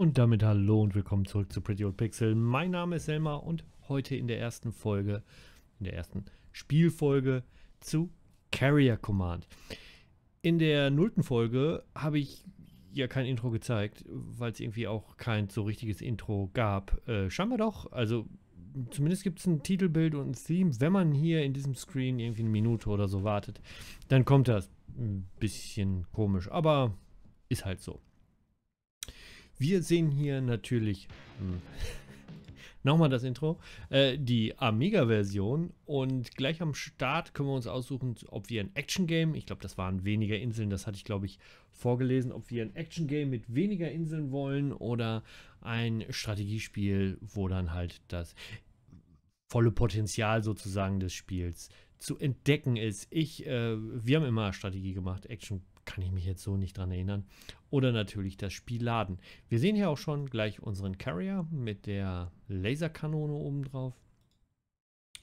Und damit hallo und willkommen zurück zu Pretty Old Pixel. Mein Name ist Selma und heute in der ersten Folge, in der ersten Spielfolge zu Carrier Command. In der nullten Folge habe ich ja kein Intro gezeigt, weil es irgendwie auch kein so richtiges Intro gab. Äh, scheinbar doch, also zumindest gibt es ein Titelbild und ein Theme. Wenn man hier in diesem Screen irgendwie eine Minute oder so wartet, dann kommt das ein bisschen komisch, aber ist halt so. Wir sehen hier natürlich hm, nochmal das Intro, äh, die Amiga-Version und gleich am Start können wir uns aussuchen, ob wir ein Action-Game, ich glaube, das waren weniger Inseln, das hatte ich glaube ich vorgelesen, ob wir ein Action-Game mit weniger Inseln wollen oder ein Strategiespiel, wo dann halt das volle Potenzial sozusagen des Spiels zu entdecken ist. Ich, äh, wir haben immer Strategie gemacht, Action kann ich mich jetzt so nicht dran erinnern. Oder natürlich das Spiel laden. Wir sehen hier auch schon gleich unseren Carrier mit der Laserkanone oben drauf.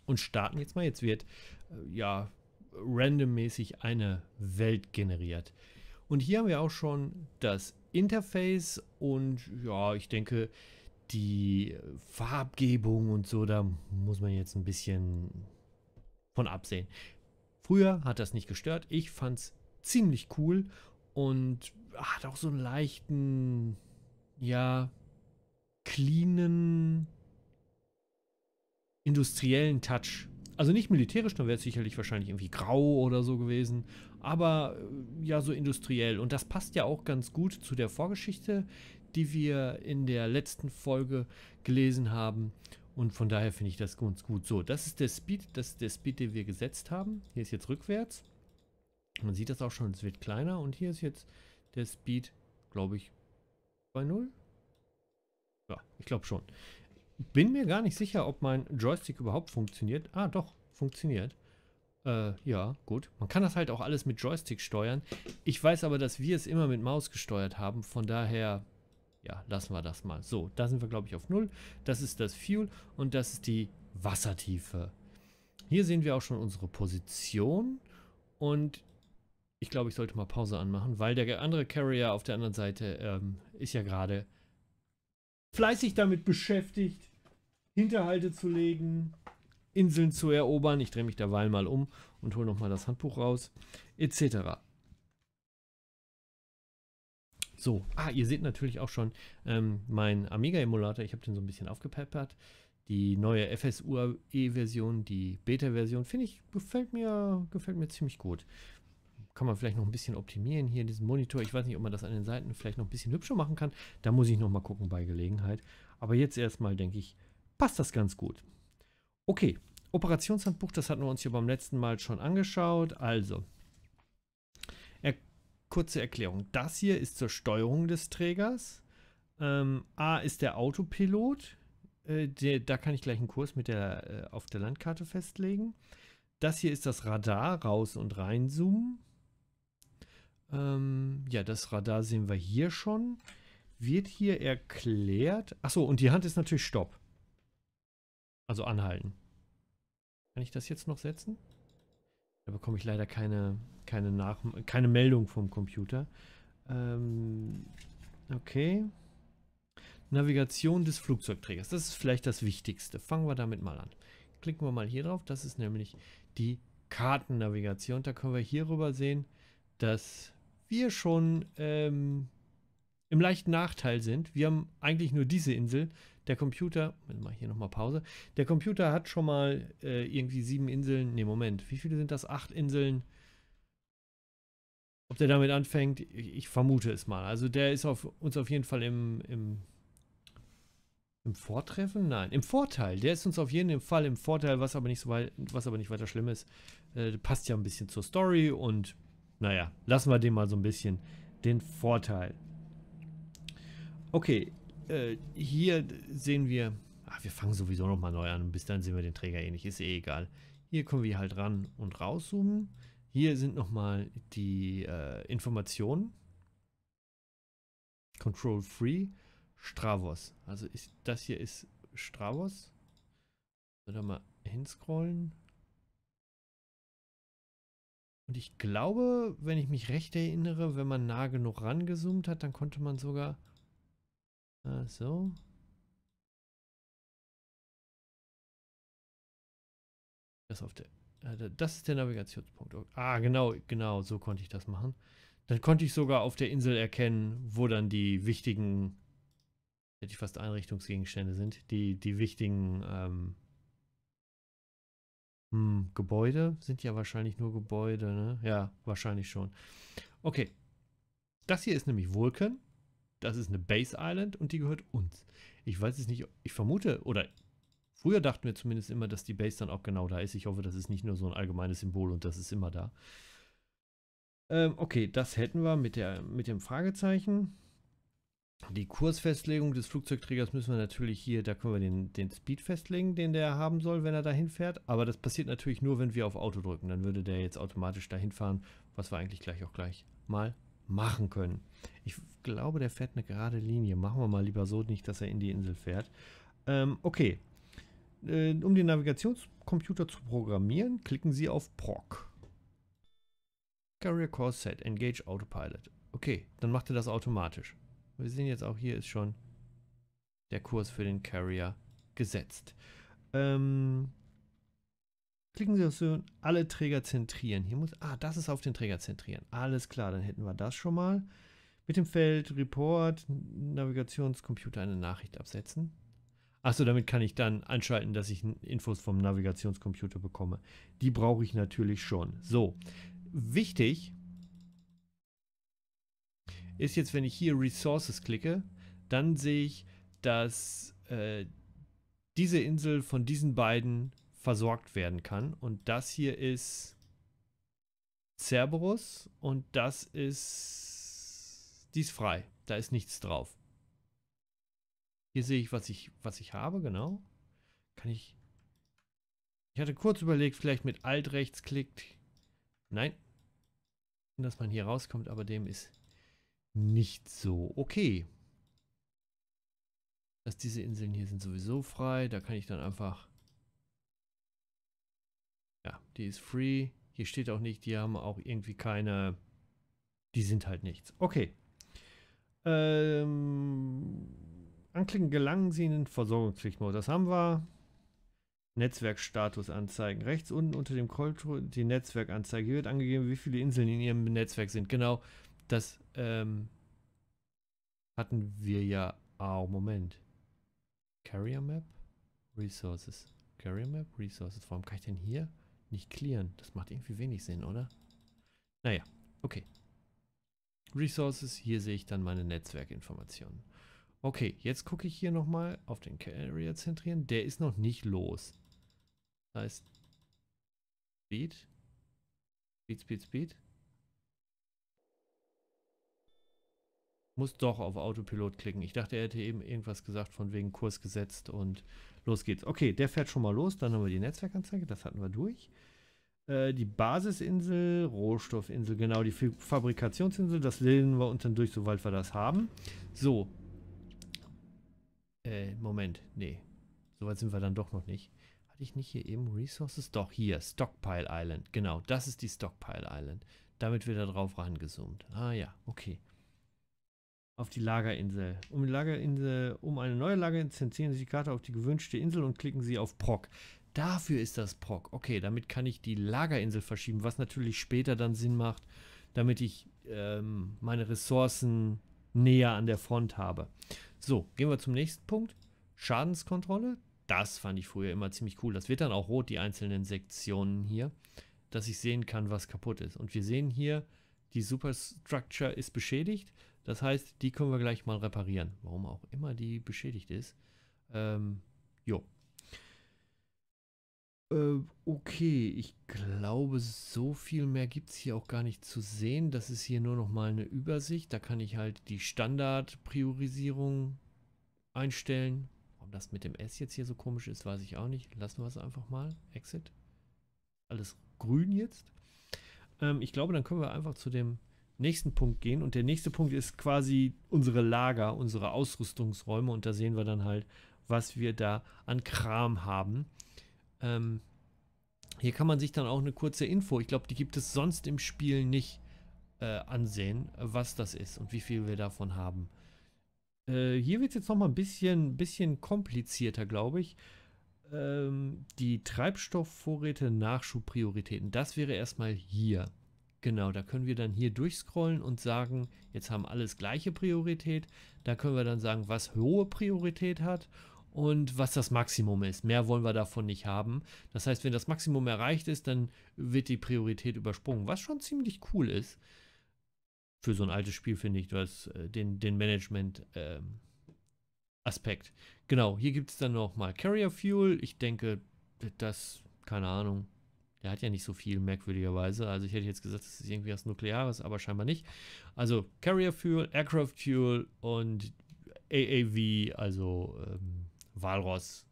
Und starten jetzt mal. Jetzt wird äh, ja randommäßig eine Welt generiert. Und hier haben wir auch schon das Interface und ja, ich denke, die Farbgebung und so, da muss man jetzt ein bisschen von absehen. Früher hat das nicht gestört. Ich fand es ziemlich cool und hat auch so einen leichten, ja, cleanen, industriellen Touch. Also nicht militärisch, dann wäre es sicherlich wahrscheinlich irgendwie grau oder so gewesen, aber äh, ja, so industriell. Und das passt ja auch ganz gut zu der Vorgeschichte, die wir in der letzten Folge gelesen haben. Und von daher finde ich das ganz gut. So, das ist der Speed, das ist der Speed, den wir gesetzt haben. Hier ist jetzt rückwärts. Man sieht das auch schon, es wird kleiner und hier ist jetzt der Speed, glaube ich, bei 0. Ja, ich glaube schon. Bin mir gar nicht sicher, ob mein Joystick überhaupt funktioniert. Ah, doch, funktioniert. Äh, ja, gut. Man kann das halt auch alles mit Joystick steuern. Ich weiß aber, dass wir es immer mit Maus gesteuert haben. Von daher, ja, lassen wir das mal. So, da sind wir, glaube ich, auf 0. Das ist das Fuel und das ist die Wassertiefe. Hier sehen wir auch schon unsere Position. Und ich glaube, ich sollte mal Pause anmachen, weil der andere Carrier auf der anderen Seite ähm, ist ja gerade fleißig damit beschäftigt, Hinterhalte zu legen, Inseln zu erobern. Ich drehe mich derweil mal um und hole nochmal das Handbuch raus, etc. So, ah, ihr seht natürlich auch schon ähm, meinen Amiga-Emulator. Ich habe den so ein bisschen aufgepeppert. Die neue FSUE-Version, die Beta-Version, finde ich, gefällt mir, gefällt mir ziemlich gut kann man vielleicht noch ein bisschen optimieren hier, in diesem Monitor. Ich weiß nicht, ob man das an den Seiten vielleicht noch ein bisschen hübscher machen kann. Da muss ich noch mal gucken bei Gelegenheit. Aber jetzt erstmal denke ich, passt das ganz gut. Okay, Operationshandbuch, das hatten wir uns hier beim letzten Mal schon angeschaut. Also, er, kurze Erklärung. Das hier ist zur Steuerung des Trägers. Ähm, A ist der Autopilot. Äh, der, da kann ich gleich einen Kurs mit der, äh, auf der Landkarte festlegen. Das hier ist das Radar, raus und reinzoomen. Ähm, ja, das Radar sehen wir hier schon. Wird hier erklärt. Achso, und die Hand ist natürlich Stopp. Also anhalten. Kann ich das jetzt noch setzen? Da bekomme ich leider keine, keine, Nach keine Meldung vom Computer. Ähm, okay. Navigation des Flugzeugträgers. Das ist vielleicht das Wichtigste. Fangen wir damit mal an. Klicken wir mal hier drauf. Das ist nämlich die Kartennavigation. Da können wir hier rüber sehen, dass wir schon ähm, im leichten Nachteil sind. Wir haben eigentlich nur diese Insel. Der Computer, mal hier nochmal Pause. Der Computer hat schon mal äh, irgendwie sieben Inseln. Ne, Moment, wie viele sind das? Acht Inseln. Ob der damit anfängt, ich, ich vermute es mal. Also der ist auf uns auf jeden Fall im, im, im Vortreffen? Nein, im Vorteil. Der ist uns auf jeden Fall im Vorteil, was aber nicht so weit, was aber nicht weiter schlimm ist. Äh, passt ja ein bisschen zur Story und naja, lassen wir dem mal so ein bisschen den Vorteil. Okay, äh, hier sehen wir... Ach, wir fangen sowieso nochmal neu an. Bis dann sehen wir den Träger ähnlich. Eh ist eh egal. Hier können wir halt ran und rauszoomen. Hier sind nochmal die äh, Informationen. Control Free. Stravos. Also ist, das hier ist Stravos. Oder mal hinscrollen. Und ich glaube, wenn ich mich recht erinnere, wenn man nah genug rangezoomt hat, dann konnte man sogar... Äh, so. Das auf der... Äh, das ist der Navigationspunkt. Ah, genau, genau, so konnte ich das machen. Dann konnte ich sogar auf der Insel erkennen, wo dann die wichtigen, hätte ich fast Einrichtungsgegenstände sind, die, die wichtigen ähm, hm, Gebäude sind ja wahrscheinlich nur Gebäude, ne? Ja, wahrscheinlich schon. Okay. Das hier ist nämlich Vulcan. Das ist eine Base Island und die gehört uns. Ich weiß es nicht, ich vermute, oder früher dachten wir zumindest immer, dass die Base dann auch genau da ist. Ich hoffe, das ist nicht nur so ein allgemeines Symbol und das ist immer da. Ähm, okay, das hätten wir mit, der, mit dem Fragezeichen. Die Kursfestlegung des Flugzeugträgers müssen wir natürlich hier, da können wir den, den Speed festlegen, den der haben soll, wenn er dahin fährt. Aber das passiert natürlich nur, wenn wir auf Auto drücken. Dann würde der jetzt automatisch dahin fahren, was wir eigentlich gleich auch gleich mal machen können. Ich glaube, der fährt eine gerade Linie. Machen wir mal lieber so, nicht, dass er in die Insel fährt. Ähm, okay. Äh, um den Navigationscomputer zu programmieren, klicken Sie auf PROC. Carrier Core Set, Engage Autopilot. Okay, dann macht er das automatisch. Wir sehen jetzt auch hier ist schon der Kurs für den Carrier gesetzt. Ähm, klicken Sie auf Option, alle Träger zentrieren. Hier muss, ah, das ist auf den Träger zentrieren. Alles klar, dann hätten wir das schon mal. Mit dem Feld Report, Navigationscomputer eine Nachricht absetzen. Achso, damit kann ich dann anschalten, dass ich Infos vom Navigationscomputer bekomme. Die brauche ich natürlich schon. So, wichtig, ist jetzt, wenn ich hier Resources klicke, dann sehe ich, dass äh, diese Insel von diesen beiden versorgt werden kann. Und das hier ist Cerberus und das ist, die ist frei. Da ist nichts drauf. Hier sehe ich, was ich, was ich habe, genau. Kann ich, ich hatte kurz überlegt, vielleicht mit Alt rechts klickt. Nein, dass man hier rauskommt, aber dem ist nicht so okay. Dass diese Inseln hier sind sowieso frei. Da kann ich dann einfach... Ja, die ist free. Hier steht auch nicht, die haben auch irgendwie keine... Die sind halt nichts. Okay. Ähm, anklicken gelangen Sie in den Versorgungspflichtmodus. Das haben wir. Netzwerkstatus anzeigen. Rechts unten unter dem Kultur die Netzwerkanzeige. Hier wird angegeben, wie viele Inseln in Ihrem Netzwerk sind. Genau, das ähm, hatten wir ja auch. Moment. Carrier Map? Resources. Carrier Map? Resources. Warum kann ich denn hier nicht clearen? Das macht irgendwie wenig Sinn, oder? Naja, okay. Resources, hier sehe ich dann meine Netzwerkinformationen. Okay, jetzt gucke ich hier nochmal auf den Carrier zentrieren. Der ist noch nicht los. Das heißt, Speed, Speed, Speed, Speed. muss doch auf Autopilot klicken. Ich dachte, er hätte eben irgendwas gesagt von wegen Kurs gesetzt und los geht's. Okay, der fährt schon mal los. Dann haben wir die Netzwerkanzeige, das hatten wir durch. Äh, die Basisinsel, Rohstoffinsel, genau, die Fabrikationsinsel, das lehnen wir uns dann durch, sobald wir das haben. So. Äh, Moment, nee. Soweit sind wir dann doch noch nicht. Hatte ich nicht hier eben Resources? Doch, hier, Stockpile Island. Genau, das ist die Stockpile Island. Damit wird da drauf rangezoomt. Ah ja, okay auf die Lagerinsel. Um die Lagerinsel, um eine neue Lagerinsel zentrieren Sie die Karte auf die gewünschte Insel und klicken Sie auf PROC. Dafür ist das PROC. Okay, damit kann ich die Lagerinsel verschieben, was natürlich später dann Sinn macht, damit ich ähm, meine Ressourcen näher an der Front habe. So, gehen wir zum nächsten Punkt. Schadenskontrolle. Das fand ich früher immer ziemlich cool. Das wird dann auch rot, die einzelnen Sektionen hier, dass ich sehen kann, was kaputt ist. Und wir sehen hier, die Superstructure ist beschädigt. Das heißt, die können wir gleich mal reparieren. Warum auch immer die beschädigt ist. Ähm, jo. Äh, okay, ich glaube, so viel mehr gibt es hier auch gar nicht zu sehen. Das ist hier nur noch mal eine Übersicht. Da kann ich halt die Standardpriorisierung einstellen. Warum das mit dem S jetzt hier so komisch ist, weiß ich auch nicht. Lassen wir es einfach mal. Exit. Alles grün jetzt. Ähm, ich glaube, dann können wir einfach zu dem nächsten Punkt gehen. Und der nächste Punkt ist quasi unsere Lager, unsere Ausrüstungsräume. Und da sehen wir dann halt, was wir da an Kram haben. Ähm, hier kann man sich dann auch eine kurze Info, ich glaube, die gibt es sonst im Spiel nicht, äh, ansehen, was das ist und wie viel wir davon haben. Äh, hier wird es jetzt nochmal ein bisschen, bisschen komplizierter, glaube ich. Ähm, die Treibstoffvorräte, Nachschubprioritäten, das wäre erstmal hier. Genau, da können wir dann hier durchscrollen und sagen, jetzt haben alles gleiche Priorität. Da können wir dann sagen, was hohe Priorität hat und was das Maximum ist. Mehr wollen wir davon nicht haben. Das heißt, wenn das Maximum erreicht ist, dann wird die Priorität übersprungen, was schon ziemlich cool ist. Für so ein altes Spiel finde ich, was äh, den, den Management ähm, Aspekt. Genau, hier gibt es dann nochmal Carrier Fuel. Ich denke, das, keine Ahnung, der hat ja nicht so viel, merkwürdigerweise. Also ich hätte jetzt gesagt, das ist irgendwie was Nukleares, aber scheinbar nicht. Also Carrier Fuel, Aircraft Fuel und AAV, also ähm, Walross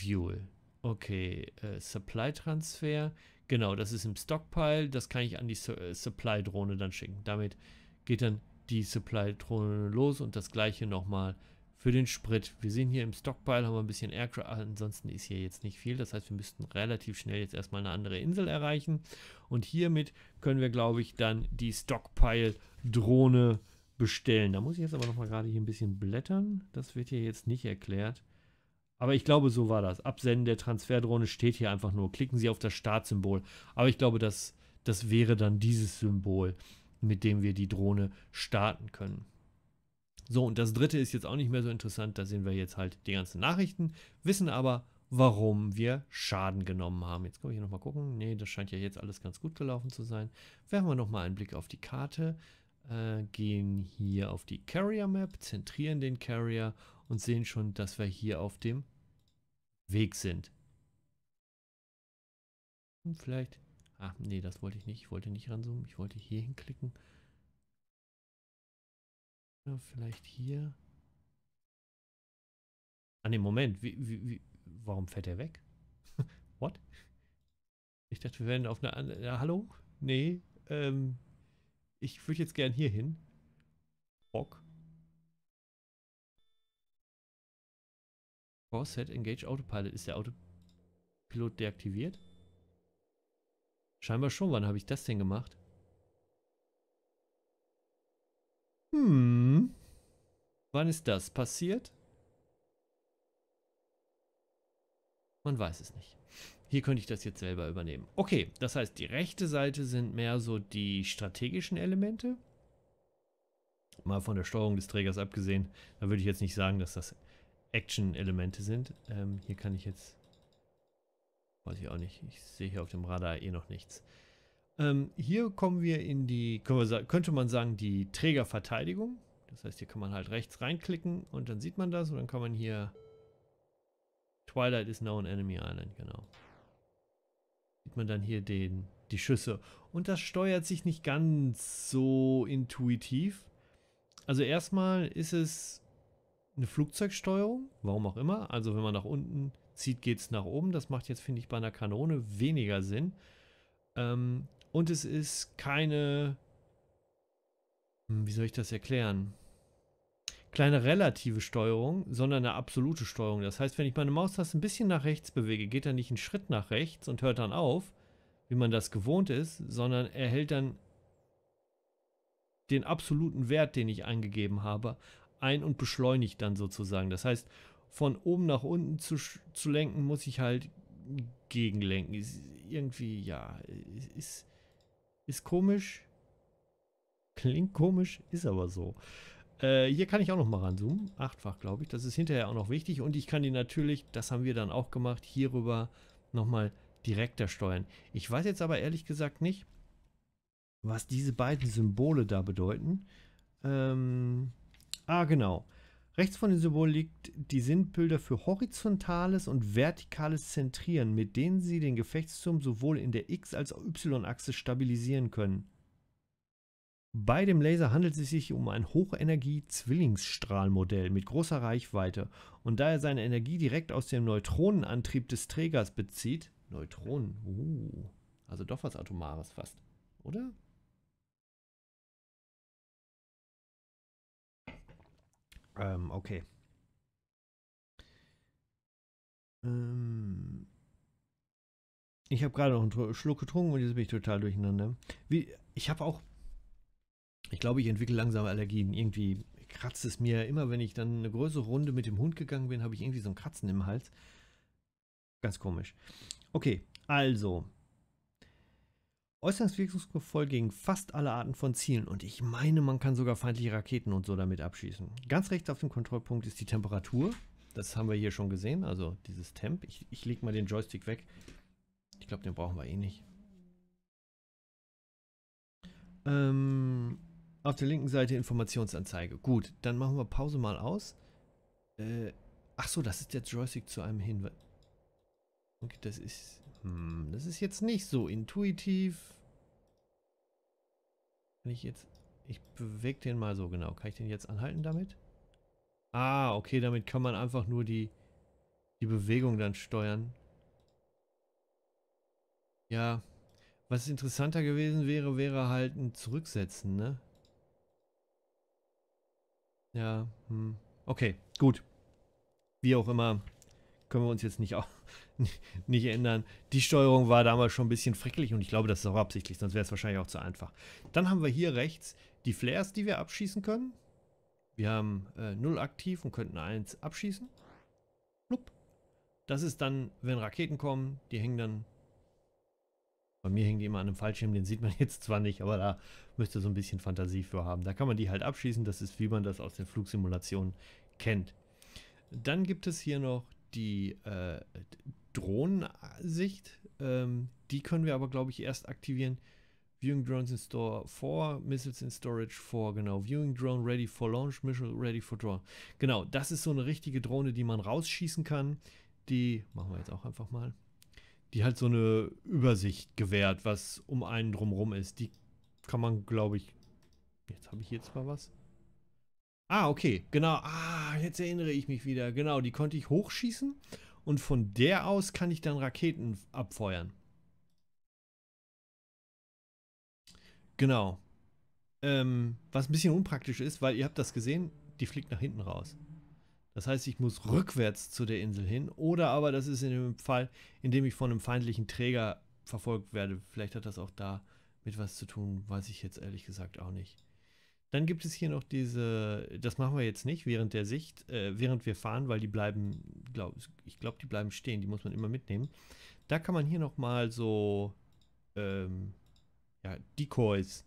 Fuel. Okay, äh, Supply Transfer. Genau, das ist im Stockpile. Das kann ich an die Su äh, Supply Drohne dann schicken. Damit geht dann die Supply Drohne los und das gleiche nochmal für den Sprit. Wir sehen hier im Stockpile haben wir ein bisschen Aircraft, ansonsten ist hier jetzt nicht viel. Das heißt, wir müssten relativ schnell jetzt erstmal eine andere Insel erreichen. Und hiermit können wir, glaube ich, dann die Stockpile-Drohne bestellen. Da muss ich jetzt aber nochmal gerade hier ein bisschen blättern. Das wird hier jetzt nicht erklärt. Aber ich glaube, so war das. Absenden der Transferdrohne steht hier einfach nur. Klicken Sie auf das Startsymbol. Aber ich glaube, das, das wäre dann dieses Symbol, mit dem wir die Drohne starten können. So, und das dritte ist jetzt auch nicht mehr so interessant, da sehen wir jetzt halt die ganzen Nachrichten, wissen aber, warum wir Schaden genommen haben. Jetzt kann ich hier nochmal gucken. Ne, das scheint ja jetzt alles ganz gut gelaufen zu sein. Werfen wir nochmal einen Blick auf die Karte, äh, gehen hier auf die Carrier Map, zentrieren den Carrier und sehen schon, dass wir hier auf dem Weg sind. Und hm, vielleicht, Ach, nee, das wollte ich nicht. Ich wollte nicht ranzoomen, ich wollte hier hinklicken. Ja, vielleicht hier. An ah, dem Moment, wie, wie, wie, warum fährt er weg? What? Ich dachte, wir wären auf einer anderen. Ja, hallo? Nee, ähm, ich würde jetzt gern hier hin. Bock. Core Set Engage Autopilot. Ist der Autopilot deaktiviert? Scheinbar schon. Wann habe ich das denn gemacht? Hm. Wann ist das passiert? Man weiß es nicht. Hier könnte ich das jetzt selber übernehmen. Okay, das heißt, die rechte Seite sind mehr so die strategischen Elemente. Mal von der Steuerung des Trägers abgesehen, da würde ich jetzt nicht sagen, dass das Action-Elemente sind. Ähm, hier kann ich jetzt... Weiß ich auch nicht. Ich sehe hier auf dem Radar eh noch nichts. Ähm, hier kommen wir in die, könnte man sagen, die Trägerverteidigung. Das heißt, hier kann man halt rechts reinklicken und dann sieht man das und dann kann man hier Twilight is now an enemy island, genau. Sieht man dann hier den, die Schüsse. Und das steuert sich nicht ganz so intuitiv. Also erstmal ist es eine Flugzeugsteuerung, warum auch immer. Also wenn man nach unten zieht, geht es nach oben. Das macht jetzt, finde ich, bei einer Kanone weniger Sinn. Ähm, und es ist keine, hm, wie soll ich das erklären? Kleine relative Steuerung, sondern eine absolute Steuerung. Das heißt, wenn ich meine Maustaste ein bisschen nach rechts bewege, geht er nicht einen Schritt nach rechts und hört dann auf, wie man das gewohnt ist, sondern er hält dann den absoluten Wert, den ich eingegeben habe, ein und beschleunigt dann sozusagen. Das heißt, von oben nach unten zu, zu lenken, muss ich halt gegenlenken. Ist irgendwie, ja, ist, ist komisch. Klingt komisch, ist aber so. Äh, hier kann ich auch noch mal ranzoomen. Achtfach, glaube ich. Das ist hinterher auch noch wichtig. Und ich kann die natürlich, das haben wir dann auch gemacht, hierüber noch mal direkter steuern. Ich weiß jetzt aber ehrlich gesagt nicht, was diese beiden Symbole da bedeuten. Ähm, ah, genau. Genau. Rechts von dem Symbol liegt die Sinnbilder für horizontales und vertikales Zentrieren, mit denen Sie den Gefechtsturm sowohl in der X- als auch Y-Achse stabilisieren können. Bei dem Laser handelt es sich um ein Hochenergie-Zwillingsstrahlmodell mit großer Reichweite und da er seine Energie direkt aus dem Neutronenantrieb des Trägers bezieht, Neutronen, uh, also doch was Atomares fast, oder? Ähm, okay. Ähm, ich habe gerade noch einen Schluck getrunken und jetzt bin ich total durcheinander. Wie, ich habe auch, ich glaube, ich entwickle langsam Allergien. Irgendwie kratzt es mir immer, wenn ich dann eine größere Runde mit dem Hund gegangen bin, habe ich irgendwie so ein Kratzen im Hals. Ganz komisch. Okay, also, Äußerungswirkungsgruppe voll gegen fast alle Arten von Zielen und ich meine, man kann sogar feindliche Raketen und so damit abschießen. Ganz rechts auf dem Kontrollpunkt ist die Temperatur. Das haben wir hier schon gesehen, also dieses Temp. Ich, ich lege mal den Joystick weg. Ich glaube, den brauchen wir eh nicht. Ähm, auf der linken Seite Informationsanzeige. Gut, dann machen wir Pause mal aus. Äh, ach so, das ist der Joystick zu einem Hinweis. Okay, das ist... Hm, das ist jetzt nicht so intuitiv. Wenn ich jetzt... Ich bewege den mal so genau. Kann ich den jetzt anhalten damit? Ah, okay, damit kann man einfach nur die, die Bewegung dann steuern. Ja, was interessanter gewesen wäre, wäre halt ein Zurücksetzen, ne? Ja, hm. Okay, gut. Wie auch immer können wir uns jetzt nicht, auch, nicht ändern. Die Steuerung war damals schon ein bisschen frickelig und ich glaube, das ist auch absichtlich, sonst wäre es wahrscheinlich auch zu einfach. Dann haben wir hier rechts die Flares, die wir abschießen können. Wir haben äh, 0 aktiv und könnten 1 abschießen. Plupp. Das ist dann, wenn Raketen kommen, die hängen dann... Bei mir hängen die immer an einem Fallschirm, den sieht man jetzt zwar nicht, aber da müsste so ein bisschen Fantasie für haben. Da kann man die halt abschießen, das ist wie man das aus den Flugsimulationen kennt. Dann gibt es hier noch die äh, Drohnensicht, ähm, die können wir aber, glaube ich, erst aktivieren. Viewing Drones in Store for, Missiles in Storage for, genau. Viewing Drone ready for launch, Missile ready for draw. Genau, das ist so eine richtige Drohne, die man rausschießen kann. Die machen wir jetzt auch einfach mal. Die halt so eine Übersicht gewährt, was um einen drumherum ist. Die kann man, glaube ich. Jetzt habe ich hier zwar was. Ah, okay, genau. Ah, jetzt erinnere ich mich wieder. Genau, die konnte ich hochschießen und von der aus kann ich dann Raketen abfeuern. Genau. Ähm, was ein bisschen unpraktisch ist, weil ihr habt das gesehen, die fliegt nach hinten raus. Das heißt, ich muss rückwärts zu der Insel hin oder aber das ist in dem Fall, in dem ich von einem feindlichen Träger verfolgt werde. Vielleicht hat das auch da mit was zu tun, weiß ich jetzt ehrlich gesagt auch nicht. Dann gibt es hier noch diese, das machen wir jetzt nicht während der Sicht, äh, während wir fahren, weil die bleiben, glaub, ich glaube, die bleiben stehen, die muss man immer mitnehmen. Da kann man hier nochmal so, ähm, ja, Decoys,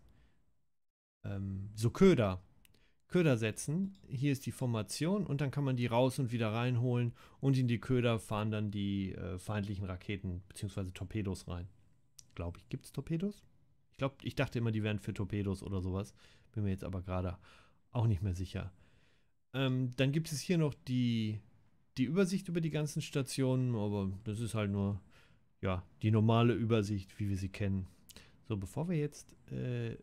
ähm, so Köder, Köder setzen. Hier ist die Formation und dann kann man die raus und wieder reinholen und in die Köder fahren dann die äh, feindlichen Raketen bzw. Torpedos rein. Glaube ich, gibt es Torpedos? Ich glaube, ich dachte immer, die wären für Torpedos oder sowas. Bin mir jetzt aber gerade auch nicht mehr sicher. Ähm, dann gibt es hier noch die, die Übersicht über die ganzen Stationen, aber das ist halt nur ja, die normale Übersicht, wie wir sie kennen. So, bevor wir jetzt... Äh,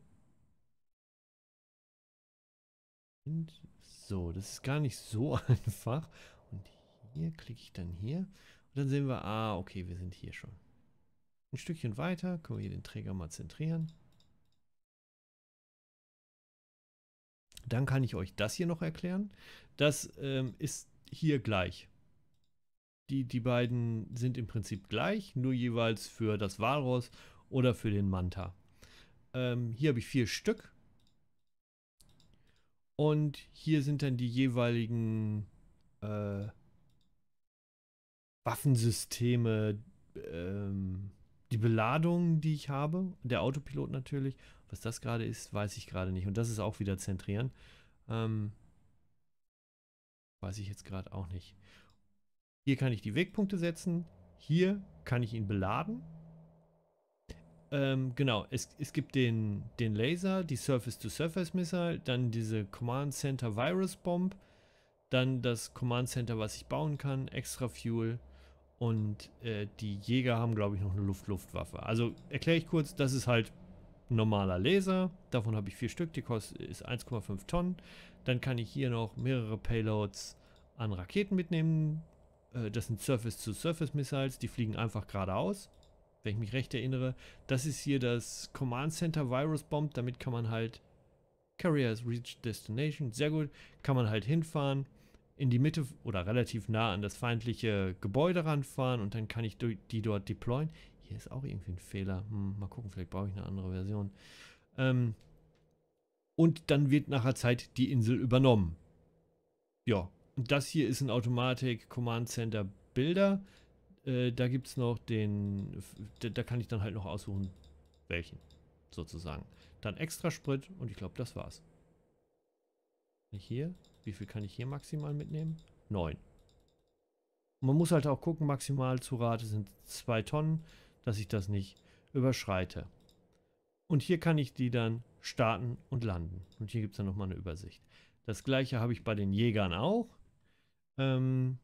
so, das ist gar nicht so einfach. Und hier klicke ich dann hier. Und dann sehen wir, ah, okay, wir sind hier schon. Ein Stückchen weiter können wir hier den Träger mal zentrieren. Dann kann ich euch das hier noch erklären. Das ähm, ist hier gleich. Die, die beiden sind im Prinzip gleich, nur jeweils für das Walross oder für den Manta. Ähm, hier habe ich vier Stück. Und hier sind dann die jeweiligen äh, Waffensysteme, ähm, die Beladung, die ich habe, der Autopilot natürlich was das gerade ist, weiß ich gerade nicht. Und das ist auch wieder zentrieren. Ähm, weiß ich jetzt gerade auch nicht. Hier kann ich die Wegpunkte setzen. Hier kann ich ihn beladen. Ähm, genau, es, es gibt den, den Laser, die Surface-to-Surface-Missile, dann diese Command Center Virus Bomb, dann das Command Center, was ich bauen kann, extra Fuel und äh, die Jäger haben, glaube ich, noch eine Luft-Luftwaffe. Also erkläre ich kurz, das ist halt normaler Laser. Davon habe ich vier Stück, die Kost ist 1,5 Tonnen. Dann kann ich hier noch mehrere Payloads an Raketen mitnehmen. Äh, das sind Surface-to-Surface-Missiles, die fliegen einfach geradeaus, wenn ich mich recht erinnere. Das ist hier das Command Center Virus Bomb, damit kann man halt Carrier has reached destination, sehr gut, kann man halt hinfahren, in die Mitte oder relativ nah an das feindliche Gebäude ranfahren und dann kann ich die dort deployen hier ist auch irgendwie ein Fehler. Hm, mal gucken, vielleicht brauche ich eine andere Version. Ähm, und dann wird nachher Zeit die Insel übernommen. Ja, und das hier ist ein Automatik Command Center Bilder. Äh, da gibt es noch den, da, da kann ich dann halt noch aussuchen, welchen sozusagen. Dann extra Sprit und ich glaube, das war's. Hier, wie viel kann ich hier maximal mitnehmen? 9. Man muss halt auch gucken, maximal zu Rate sind 2 Tonnen dass ich das nicht überschreite. Und hier kann ich die dann starten und landen. Und hier gibt es dann nochmal eine Übersicht. Das gleiche habe ich bei den Jägern auch. Ähm,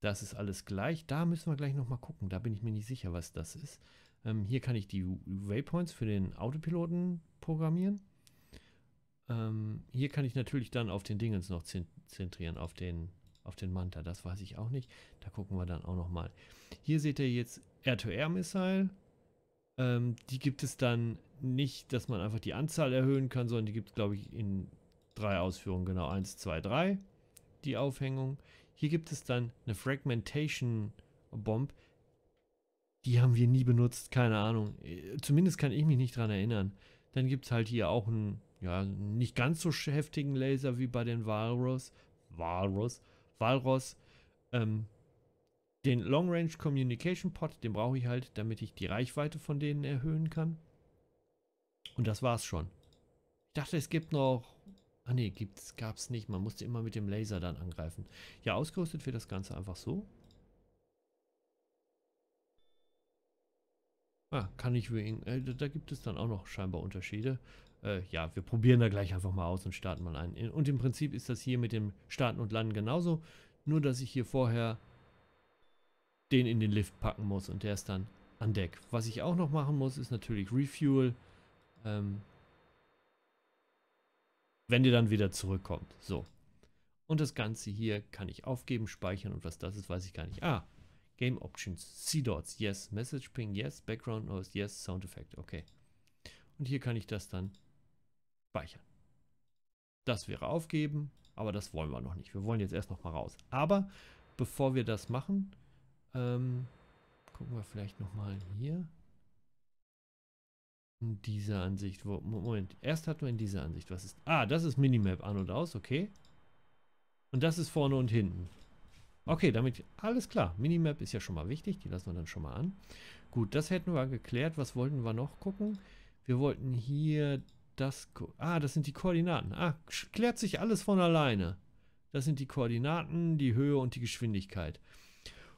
das ist alles gleich. Da müssen wir gleich nochmal gucken. Da bin ich mir nicht sicher, was das ist. Ähm, hier kann ich die Waypoints für den Autopiloten programmieren. Ähm, hier kann ich natürlich dann auf den Dingens noch zentrieren, auf den auf den Manta. Das weiß ich auch nicht. Da gucken wir dann auch nochmal. Hier seht ihr jetzt air to air missile Ähm, die gibt es dann nicht, dass man einfach die Anzahl erhöhen kann, sondern die gibt es, glaube ich, in drei Ausführungen. Genau, 1, 2, 3, die Aufhängung. Hier gibt es dann eine Fragmentation Bomb. Die haben wir nie benutzt, keine Ahnung. Äh, zumindest kann ich mich nicht dran erinnern. Dann gibt es halt hier auch einen, ja, nicht ganz so heftigen Laser wie bei den Walrus. Walrus. Walross, ähm, den Long Range Communication Pod, den brauche ich halt, damit ich die Reichweite von denen erhöhen kann. Und das war's schon. Ich dachte, es gibt noch... Ah ne, gab's nicht. Man musste immer mit dem Laser dann angreifen. Ja, ausgerüstet wird das Ganze einfach so. Ah, kann ich wegen. Äh, da gibt es dann auch noch scheinbar Unterschiede. Äh, ja, wir probieren da gleich einfach mal aus und starten mal ein. Und im Prinzip ist das hier mit dem Starten und Landen genauso. Nur, dass ich hier vorher den in den Lift packen muss und der ist dann an Deck. Was ich auch noch machen muss, ist natürlich Refuel. Ähm, wenn der dann wieder zurückkommt. So. Und das Ganze hier kann ich aufgeben, speichern und was das ist, weiß ich gar nicht. Ah, Game Options, C-Dots, yes, Message Ping, yes, Background Noise, yes, Sound Effect, okay. Und hier kann ich das dann speichern. Das wäre aufgeben, aber das wollen wir noch nicht. Wir wollen jetzt erst noch mal raus. Aber bevor wir das machen, ähm, gucken wir vielleicht noch mal hier. In dieser Ansicht, wo, Moment, erst hatten wir in dieser Ansicht, was ist, ah, das ist Minimap an und aus, okay. Und das ist vorne und hinten. Okay, damit alles klar. Minimap ist ja schon mal wichtig, die lassen wir dann schon mal an. Gut, das hätten wir geklärt. Was wollten wir noch gucken? Wir wollten hier das... Ah, das sind die Koordinaten. Ah, klärt sich alles von alleine. Das sind die Koordinaten, die Höhe und die Geschwindigkeit.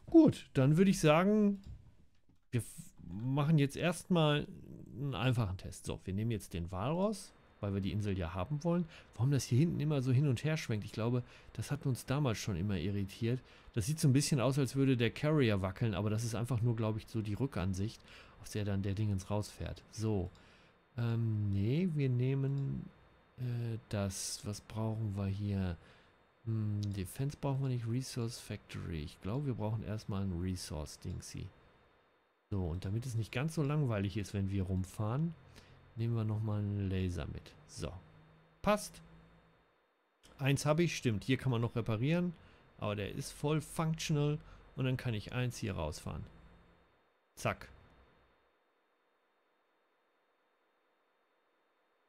Gut, dann würde ich sagen, wir machen jetzt erstmal einen einfachen Test. So, wir nehmen jetzt den Walross weil wir die Insel ja haben wollen. Warum das hier hinten immer so hin und her schwenkt, ich glaube, das hat uns damals schon immer irritiert. Das sieht so ein bisschen aus, als würde der Carrier wackeln, aber das ist einfach nur, glaube ich, so die Rückansicht, aus der dann der Dingens rausfährt. So, ähm, nee, wir nehmen äh, das, was brauchen wir hier? Hm, Defense brauchen wir nicht, Resource Factory. Ich glaube, wir brauchen erstmal ein Resource-Dingsy. So, und damit es nicht ganz so langweilig ist, wenn wir rumfahren, Nehmen wir nochmal einen Laser mit. So. Passt. Eins habe ich, stimmt. Hier kann man noch reparieren. Aber der ist voll functional. Und dann kann ich eins hier rausfahren. Zack.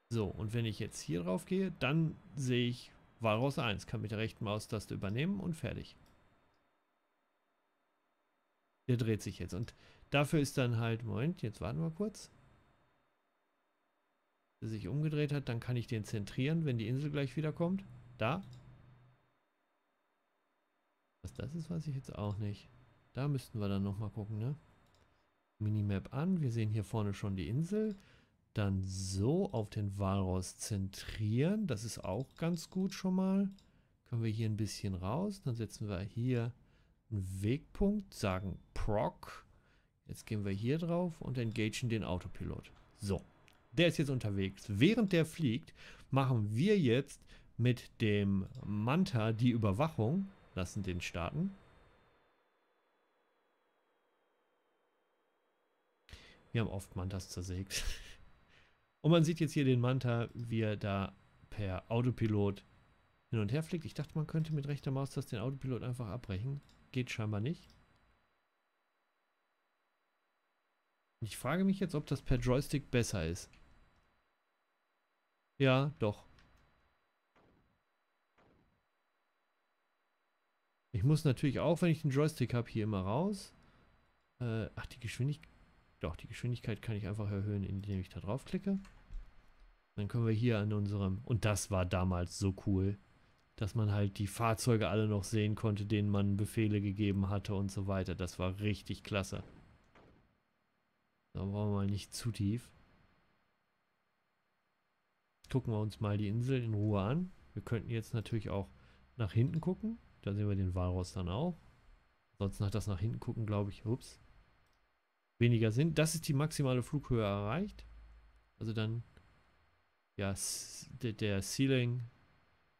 So, und wenn ich jetzt hier drauf gehe, dann sehe ich Walros 1. Kann mit der rechten Maustaste übernehmen und fertig. Der dreht sich jetzt. Und dafür ist dann halt, Moment, jetzt warten wir kurz sich umgedreht hat, dann kann ich den zentrieren, wenn die Insel gleich wiederkommt. Da. Was das ist, weiß ich jetzt auch nicht. Da müssten wir dann nochmal gucken, ne? Minimap an. Wir sehen hier vorne schon die Insel. Dann so auf den Walross zentrieren. Das ist auch ganz gut schon mal. Können wir hier ein bisschen raus. Dann setzen wir hier einen Wegpunkt, sagen Proc. Jetzt gehen wir hier drauf und engagieren den Autopilot. So der ist jetzt unterwegs. Während der fliegt, machen wir jetzt mit dem Manta die Überwachung. Lassen den starten. Wir haben oft Mantas zersägt. Und man sieht jetzt hier den Manta, wie er da per Autopilot hin und her fliegt. Ich dachte, man könnte mit rechter Maustaste den Autopilot einfach abbrechen. Geht scheinbar nicht. Ich frage mich jetzt, ob das per Joystick besser ist. Ja, doch. Ich muss natürlich auch, wenn ich den Joystick habe, hier immer raus. Äh, ach, die Geschwindigkeit. Doch, die Geschwindigkeit kann ich einfach erhöhen, indem ich da draufklicke. Dann können wir hier an unserem... Und das war damals so cool, dass man halt die Fahrzeuge alle noch sehen konnte, denen man Befehle gegeben hatte und so weiter. Das war richtig klasse. Da wollen wir mal nicht zu tief gucken wir uns mal die Insel in Ruhe an. Wir könnten jetzt natürlich auch nach hinten gucken. Da sehen wir den Walross dann auch. Sonst hat das nach hinten gucken, glaube ich, ups, weniger Sinn. Das ist die maximale Flughöhe erreicht. Also dann, ja, der, der Ceiling,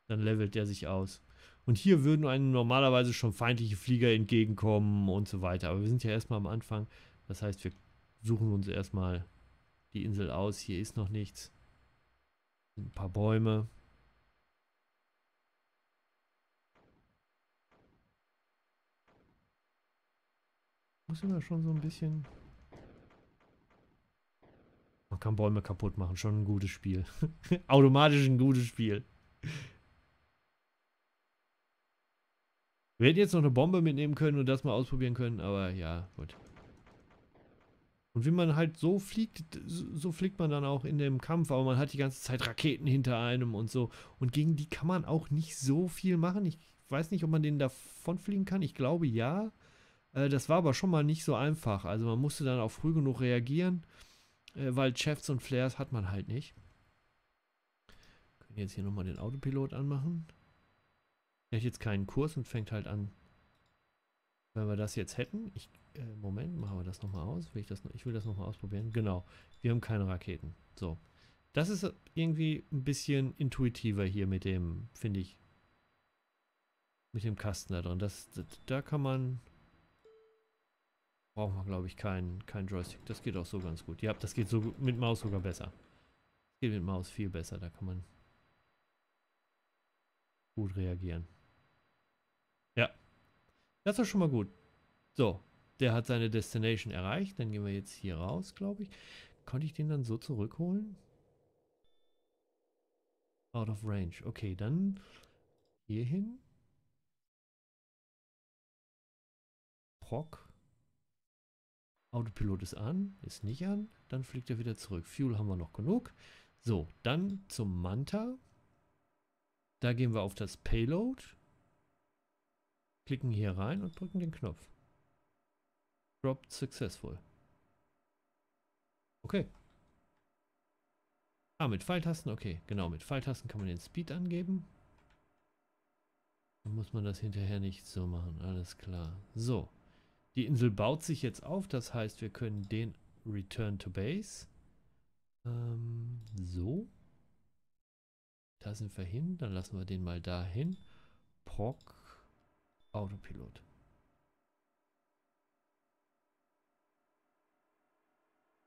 dann levelt der sich aus. Und hier würden einem normalerweise schon feindliche Flieger entgegenkommen und so weiter. Aber wir sind ja erstmal am Anfang. Das heißt, wir suchen uns erstmal die Insel aus. Hier ist noch nichts. Ein paar Bäume. Muss immer schon so ein bisschen... Man kann Bäume kaputt machen. Schon ein gutes Spiel. Automatisch ein gutes Spiel. Wir hätten jetzt noch eine Bombe mitnehmen können und das mal ausprobieren können, aber ja, gut. Und wenn man halt so fliegt, so fliegt man dann auch in dem Kampf, aber man hat die ganze Zeit Raketen hinter einem und so. Und gegen die kann man auch nicht so viel machen. Ich weiß nicht, ob man denen davon fliegen kann. Ich glaube ja. Äh, das war aber schon mal nicht so einfach. Also man musste dann auch früh genug reagieren, äh, weil Chefs und Flares hat man halt nicht. Können jetzt hier nochmal den Autopilot anmachen. Er hat jetzt keinen Kurs und fängt halt an wenn wir das jetzt hätten, ich, äh, Moment, machen wir das nochmal aus. Will ich, das ich will das nochmal ausprobieren. Genau, wir haben keine Raketen. So, das ist irgendwie ein bisschen intuitiver hier mit dem, finde ich, mit dem Kasten da drin. Das, das da kann man, brauchen wir glaube ich keinen kein Joystick. Das geht auch so ganz gut. Ja, das geht so mit Maus sogar besser. geht mit Maus viel besser, da kann man gut reagieren. Das ist schon mal gut. So, der hat seine Destination erreicht. Dann gehen wir jetzt hier raus, glaube ich. Konnte ich den dann so zurückholen? Out of range. Okay, dann hier hin. Proc. Autopilot ist an, ist nicht an. Dann fliegt er wieder zurück. Fuel haben wir noch genug. So, dann zum Manta. Da gehen wir auf das Payload klicken hier rein und drücken den Knopf. Dropped successful. Okay. Ah, mit Pfeiltasten, okay, genau, mit Pfeiltasten kann man den Speed angeben. Dann muss man das hinterher nicht so machen, alles klar. So, die Insel baut sich jetzt auf, das heißt, wir können den Return to Base. Ähm, so. Da sind wir hin, dann lassen wir den mal dahin. Proc Autopilot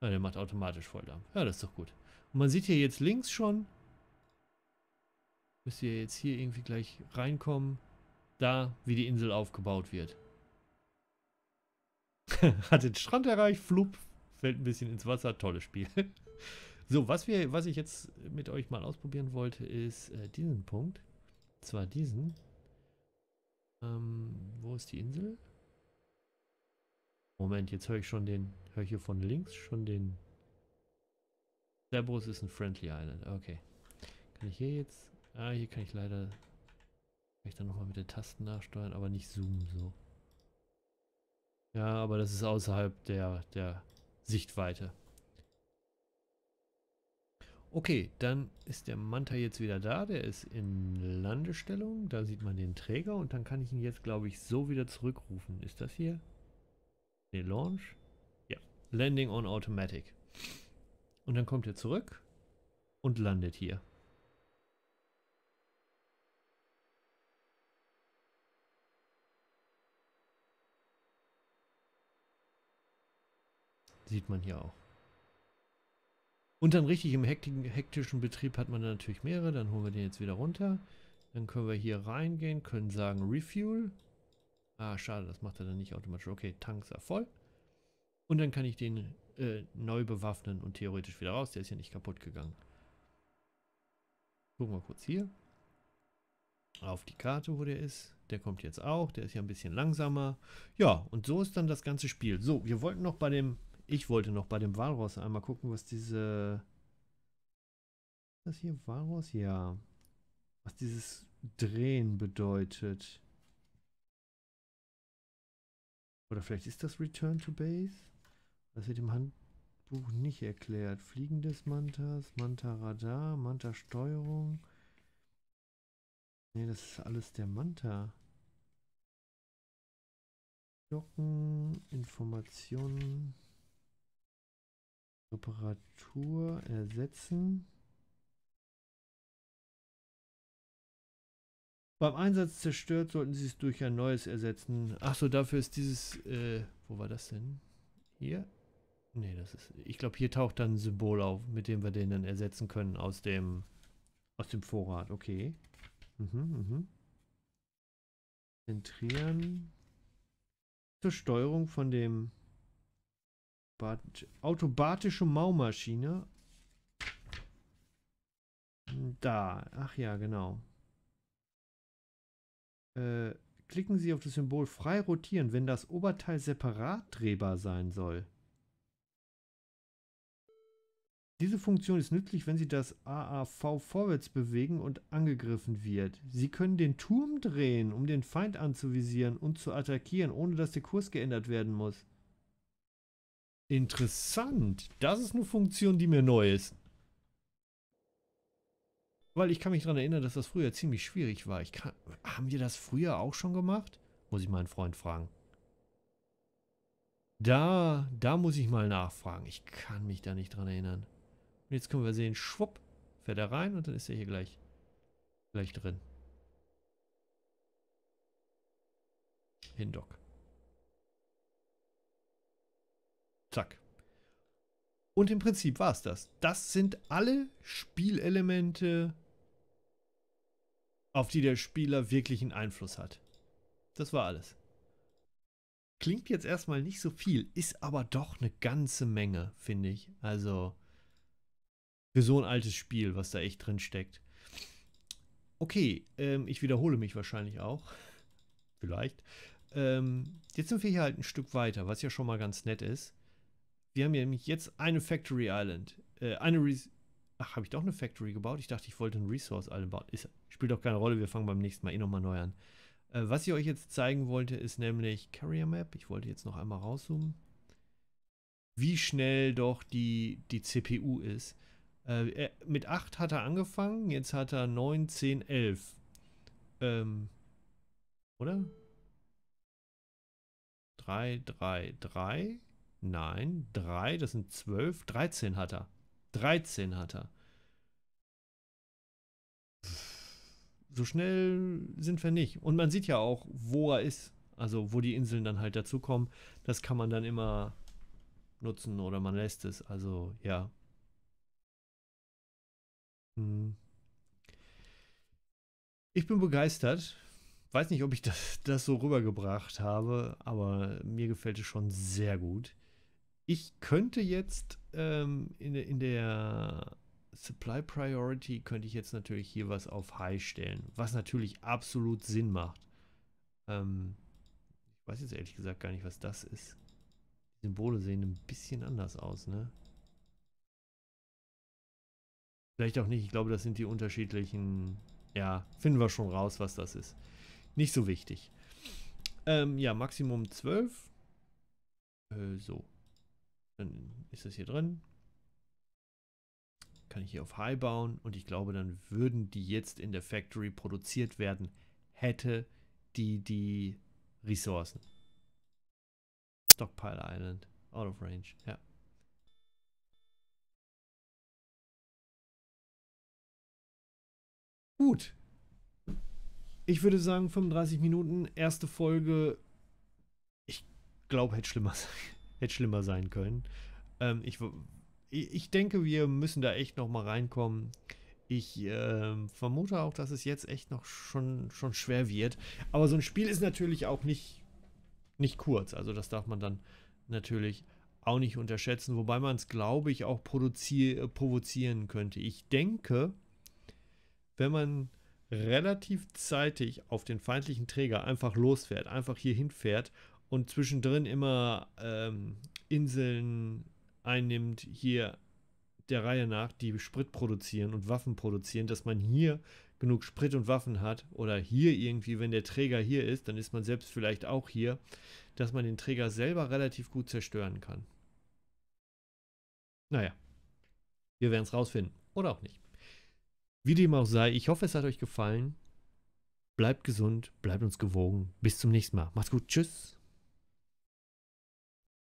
Ja, der macht automatisch Volldamp. Ja, das ist doch gut. Und man sieht hier jetzt links schon. Müsst ihr jetzt hier irgendwie gleich reinkommen. Da, wie die Insel aufgebaut wird. Hat den Strand erreicht, flupp, fällt ein bisschen ins Wasser. Tolles Spiel. so, was, wir, was ich jetzt mit euch mal ausprobieren wollte, ist äh, diesen Punkt. Und zwar diesen. Ähm, wo ist die Insel? Moment, jetzt höre ich schon den, höre ich hier von links schon den. Cerberus ist ein Friendly Island, okay. Kann ich hier jetzt, ah, hier kann ich leider, kann ich dann nochmal mit den Tasten nachsteuern, aber nicht zoomen so. Ja, aber das ist außerhalb der, der Sichtweite. Okay, dann ist der Manta jetzt wieder da. Der ist in Landestellung. Da sieht man den Träger und dann kann ich ihn jetzt, glaube ich, so wieder zurückrufen. Ist das hier? Ne, Launch? Ja. Landing on Automatic. Und dann kommt er zurück und landet hier. Sieht man hier auch. Und dann richtig im hektischen Betrieb hat man natürlich mehrere. Dann holen wir den jetzt wieder runter. Dann können wir hier reingehen, können sagen Refuel. Ah, schade, das macht er dann nicht automatisch. Okay, Tanks er voll. Und dann kann ich den äh, neu bewaffnen und theoretisch wieder raus. Der ist ja nicht kaputt gegangen. Gucken wir kurz hier. Auf die Karte, wo der ist. Der kommt jetzt auch. Der ist ja ein bisschen langsamer. Ja, und so ist dann das ganze Spiel. So, wir wollten noch bei dem ich wollte noch bei dem Walross einmal gucken, was diese... Ist das hier Walross? Ja. Was dieses Drehen bedeutet. Oder vielleicht ist das Return to Base? Das wird im Handbuch nicht erklärt. Fliegen des Mantas, Manta-Radar, Manta-Steuerung. Ne, das ist alles der Manta. Glocken, Informationen. Reparatur ersetzen. Beim Einsatz zerstört sollten Sie es durch ein neues ersetzen. Achso, dafür ist dieses... Äh, wo war das denn? Hier? Ne, das ist... Ich glaube, hier taucht dann ein Symbol auf, mit dem wir den dann ersetzen können aus dem... Aus dem Vorrat, okay. Mhm, mhm. Zentrieren. Zur Steuerung von dem Automatische Maumaschine. Da. Ach ja, genau. Äh, klicken Sie auf das Symbol frei rotieren, wenn das Oberteil separat drehbar sein soll. Diese Funktion ist nützlich, wenn Sie das AAV vorwärts bewegen und angegriffen wird. Sie können den Turm drehen, um den Feind anzuvisieren und zu attackieren, ohne dass der Kurs geändert werden muss. Interessant. Das ist eine Funktion, die mir neu ist. Weil ich kann mich daran erinnern, dass das früher ziemlich schwierig war. Ich Kann, haben wir das früher auch schon gemacht? Muss ich meinen Freund fragen. Da, da muss ich mal nachfragen. Ich kann mich da nicht dran erinnern. Und jetzt können wir sehen, schwupp, fährt er rein und dann ist er hier gleich, gleich drin. Hindock. Und im Prinzip war es das. Das sind alle Spielelemente, auf die der Spieler wirklichen Einfluss hat. Das war alles. Klingt jetzt erstmal nicht so viel, ist aber doch eine ganze Menge, finde ich. Also für so ein altes Spiel, was da echt drin steckt. Okay, ähm, ich wiederhole mich wahrscheinlich auch. Vielleicht. Ähm, jetzt sind wir hier halt ein Stück weiter, was ja schon mal ganz nett ist. Wir haben ja nämlich jetzt eine Factory Island. Äh, eine Re Ach, habe ich doch eine Factory gebaut? Ich dachte, ich wollte ein Resource Island bauen. Ist, spielt doch keine Rolle, wir fangen beim nächsten Mal eh nochmal neu an. Äh, was ich euch jetzt zeigen wollte, ist nämlich Carrier Map. Ich wollte jetzt noch einmal rauszoomen. Wie schnell doch die, die CPU ist. Äh, mit 8 hat er angefangen, jetzt hat er 9, 10, 11. Ähm, oder? 3, 3, 3. Nein, drei, das sind zwölf. 13 hat er. 13 hat er. So schnell sind wir nicht. Und man sieht ja auch, wo er ist. Also wo die Inseln dann halt dazukommen. Das kann man dann immer nutzen oder man lässt es. Also ja. Hm. Ich bin begeistert. Weiß nicht, ob ich das, das so rübergebracht habe, aber mir gefällt es schon sehr gut. Ich könnte jetzt ähm, in, der, in der Supply Priority könnte ich jetzt natürlich hier was auf High stellen, was natürlich absolut Sinn macht. Ähm, ich weiß jetzt ehrlich gesagt gar nicht, was das ist. Die Symbole sehen ein bisschen anders aus, ne? Vielleicht auch nicht. Ich glaube, das sind die unterschiedlichen... Ja, finden wir schon raus, was das ist. Nicht so wichtig. Ähm, ja, Maximum 12. Äh, so. Dann ist das hier drin. Kann ich hier auf High bauen und ich glaube, dann würden die jetzt in der Factory produziert werden, hätte die die Ressourcen. Stockpile Island, out of range, ja. Gut. Ich würde sagen, 35 Minuten, erste Folge. Ich glaube, hätte schlimmer sein hätte schlimmer sein können. Ähm, ich, ich denke, wir müssen da echt nochmal reinkommen. Ich äh, vermute auch, dass es jetzt echt noch schon, schon schwer wird. Aber so ein Spiel ist natürlich auch nicht, nicht kurz. Also das darf man dann natürlich auch nicht unterschätzen. Wobei man es, glaube ich, auch äh, provozieren könnte. Ich denke, wenn man relativ zeitig auf den feindlichen Träger einfach losfährt, einfach hier hinfährt und zwischendrin immer ähm, Inseln einnimmt, hier der Reihe nach, die Sprit produzieren und Waffen produzieren, dass man hier genug Sprit und Waffen hat oder hier irgendwie, wenn der Träger hier ist, dann ist man selbst vielleicht auch hier, dass man den Träger selber relativ gut zerstören kann. Naja, wir werden es rausfinden oder auch nicht. Wie dem auch sei, ich hoffe, es hat euch gefallen. Bleibt gesund, bleibt uns gewogen. Bis zum nächsten Mal. Macht's gut, tschüss.